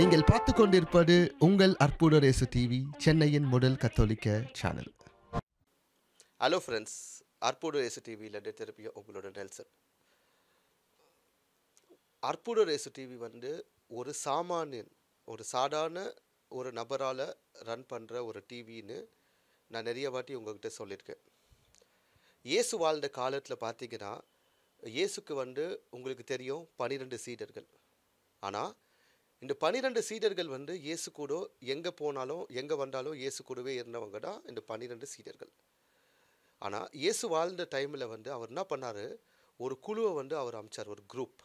நீங்கள் பார்த்து கொண்டிருப்பது உங்கள் அற்புத ரேசு டிவி சென்னையின் முதல் கத்தோலிக்க சேனல் ஹலோ ஃப்ரெண்ட்ஸ் அற்புத ரேசு டிவியில் திருப்பிய உங்களோட நெல்சன் அற்புத ரேசு டிவி வந்து ஒரு சாமானியன் ஒரு சாதாரண ஒரு நபரால் ரன் பண்ணுற ஒரு டிவின்னு நான் நிறைய வாட்டி உங்கள்கிட்ட சொல்லியிருக்கேன் இயேசு வாழ்ந்த காலத்தில் பார்த்தீங்கன்னா இயேசுக்கு வந்து உங்களுக்கு தெரியும் பன்னிரெண்டு சீடர்கள் ஆனால் இந்த பனிரெண்டு சீடர்கள் வந்து இயேசு கூட எங்கே போனாலும் எங்கே வந்தாலும் இயேசு கூடவே இருந்தவங்க தான் இந்த பன்னிரெண்டு சீடர்கள் ஆனால் இயேசு வாழ்ந்த டைமில் வந்து அவர் என்ன பண்ணார் ஒரு குழுவை வந்து அவர் அமைச்சார் ஒரு குரூப்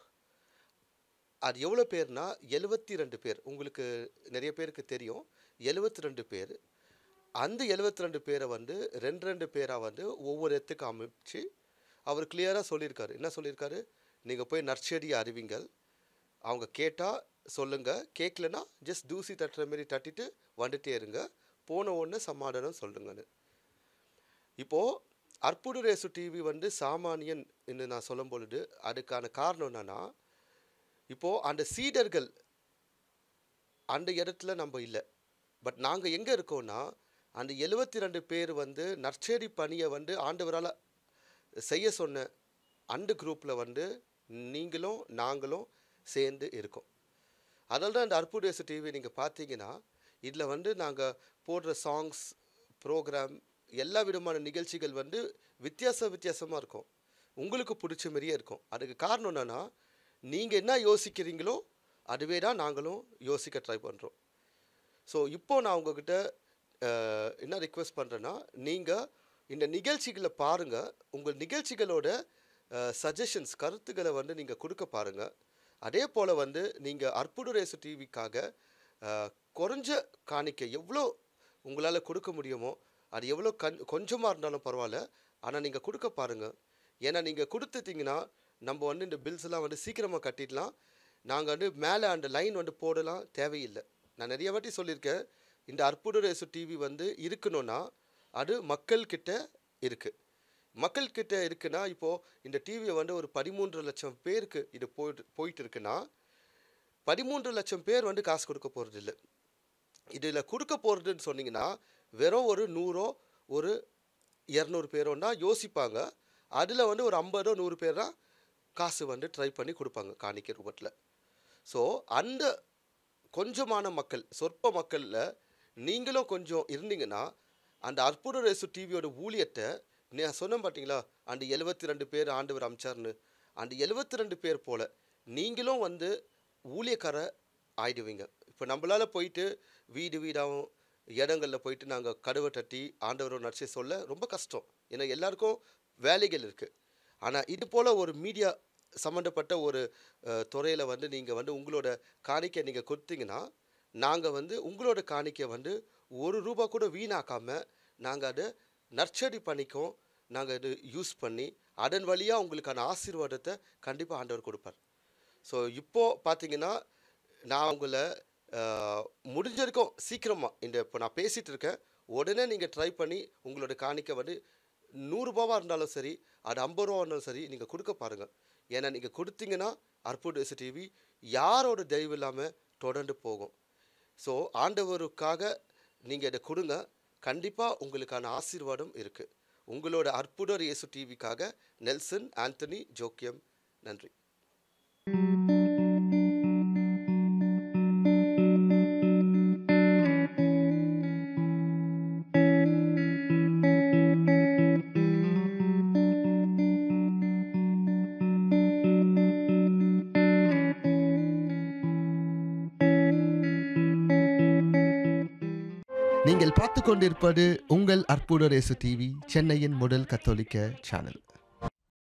அது எவ்வளோ பேர்னா எழுபத்தி ரெண்டு பேர் உங்களுக்கு நிறைய பேருக்கு தெரியும் எழுபத்தி ரெண்டு பேர் அந்த எழுபத்தி ரெண்டு பேரை வந்து ரெண்டு ரெண்டு பேராக வந்து ஒவ்வொரு இடத்துக்கு அமைச்சு அவர் கிளியராக சொல்லியிருக்காரு என்ன சொல்லியிருக்காரு நீங்கள் போய் நற்செடி அறிவிங்கள் அவங்க கேட்டால் சொல்லுங்கள் கேட்கலனா ஜஸ்ட் தூசி தட்டுற மாரி தட்டிட்டு வந்துட்டே இருங்க போன ஒன்று சமாதானம் சொல்லுங்கன்னு இப்போது அற்புட ரேசு டிவி வந்து சாமானியன் என்று நான் சொல்லும் பொழுது அதுக்கான காரணம் என்னென்னா இப்போது அந்த சீடர்கள் அந்த இடத்துல நம்ம இல்லை பட் நாங்கள் எங்கே இருக்கோம்னா அந்த எழுபத்தி ரெண்டு பேர் வந்து நற்செடி பணியை வந்து ஆண்டவரால் செய்ய சொன்ன அந்த குரூப்பில் வந்து நீங்களும் நாங்களும் சேர்ந்து இருக்கோம் அதில் தான் இந்த அற்புதேச டிவி நீங்கள் பார்த்தீங்கன்னா இதில் வந்து நாங்கள் போடுற சாங்ஸ் ப்ரோக்ராம் எல்லா விதமான நிகழ்ச்சிகள் வந்து வித்தியாச வித்தியாசமாக இருக்கும் உங்களுக்கு பிடிச்ச மாதிரியே இருக்கும் அதுக்கு காரணம் என்னென்னா நீங்கள் என்ன யோசிக்கிறீங்களோ அதுவே தான் நாங்களும் யோசிக்க ட்ரை பண்ணுறோம் ஸோ இப்போ நான் உங்ககிட்ட என்ன ரிக்வெஸ்ட் பண்ணுறேன்னா நீங்கள் இந்த நிகழ்ச்சிகளை பாருங்கள் உங்கள் நிகழ்ச்சிகளோட சஜஷன்ஸ் கருத்துக்களை வந்து நீங்கள் கொடுக்க பாருங்கள் அதே போல் வந்து நீங்கள் ரேச டிவிக்காக குறைஞ்ச காணிக்கை எவ்வளோ உங்களால் கொடுக்க முடியுமோ அது எவ்வளோ கண் கொஞ்சமாக இருந்தாலும் பரவாயில்ல ஆனால் நீங்கள் கொடுக்க பாருங்கள் ஏன்னா நீங்கள் கொடுத்துட்டிங்கன்னா நம்ம வந்து இந்த பில்ஸ்லாம் வந்து சீக்கிரமாக கட்டிடலாம் நாங்கள் வந்து மேலே அந்த லைன் வந்து போடலாம் தேவையில்லை நான் நிறைய வாட்டி சொல்லியிருக்கேன் இந்த ரேசு டிவி வந்து இருக்கணும்னா அது மக்கள்கிட்ட இருக்குது மக்கள்கிட்ட இருக்குன்னா இப்போது இந்த டிவியை வந்து ஒரு பதிமூன்று லட்சம் பேருக்கு இது போயிட்டு போயிட்டு இருக்குன்னா பதிமூன்று லட்சம் பேர் வந்து காசு கொடுக்க போகிறது இல்லை இதில் கொடுக்க போகிறதுன்னு சொன்னிங்கன்னா வெறும் ஒரு நூறோ ஒரு இரநூறு பேரோன்னா யோசிப்பாங்க அதில் வந்து ஒரு ஐம்பதோ நூறு பேர் தான் காசு வந்து ட்ரை பண்ணி கொடுப்பாங்க காணிக்க ரூபத்தில் ஸோ அந்த கொஞ்சமான மக்கள் சொற்ப மக்களில் நீங்களும் கொஞ்சம் இருந்தீங்கன்னா அந்த அற்புத ரேசு டிவியோட ஊழியத்தை நான் சொன்னேன் பார்த்தீங்களா அண்டு எழுபத்தி ரெண்டு பேர் ஆண்டவர் அமைச்சார்னு அந்த எழுபத்தி ரெண்டு பேர் போல் நீங்களும் வந்து ஊழியக்கார ஆயிடுவீங்க இப்போ நம்மளால் போயிட்டு வீடு வீடாகவும் இடங்களில் போயிட்டு நாங்கள் கடுவை தட்டி ஆண்டவரோட நடிச்சு சொல்ல ரொம்ப கஷ்டம் ஏன்னா எல்லாருக்கும் வேலைகள் இருக்குது ஆனால் இது போல் ஒரு மீடியா சம்மந்தப்பட்ட ஒரு துறையில் வந்து நீங்கள் வந்து உங்களோட காணிக்கை நீங்கள் கொடுத்தீங்கன்னா நாங்கள் வந்து உங்களோட காணிக்கை வந்து ஒரு ரூபா கூட வீணாக்காமல் நாங்கள் அதை நற்சடி பண்ணிக்கும் நாங்கள் இது யூஸ் பண்ணி அதன் வழியாக உங்களுக்கான ஆசீர்வாதத்தை கண்டிப்பாக ஆண்டவர் கொடுப்பார் ஸோ இப்போது பார்த்தீங்கன்னா நான் உங்களை முடிஞ்சிருக்கோம் சீக்கிரமாக இந்த இப்போ நான் பேசிகிட்டு இருக்கேன் உடனே நீங்கள் ட்ரை பண்ணி உங்களோட காணிக்கை வந்து நூறுரூபாவாக இருந்தாலும் சரி அது ஐம்பது ரூபா இருந்தாலும் சரி நீங்கள் கொடுக்க பாருங்கள் ஏன்னா நீங்கள் கொடுத்தீங்கன்னா அற்புதேச டிவி யாரோட தெய்வம் இல்லாமல் தொடர்ந்து போகும் ஸோ ஆண்டவருக்காக நீங்கள் இதை கொடுங்க கண்டிப்பாக உங்களுக்கான ஆசீர்வாதம் இருக்குது உங்களோட அற்புதர் இயேசு டிவிக்காக நெல்சன் ஆந்தனி ஜோக்கியம் நன்றி நீங்கள் பார்த்து கொண்டிருப்பது உங்கள் அற்புதரேசு டிவி சென்னையின் முதல் கத்தோலிக்க சேனல்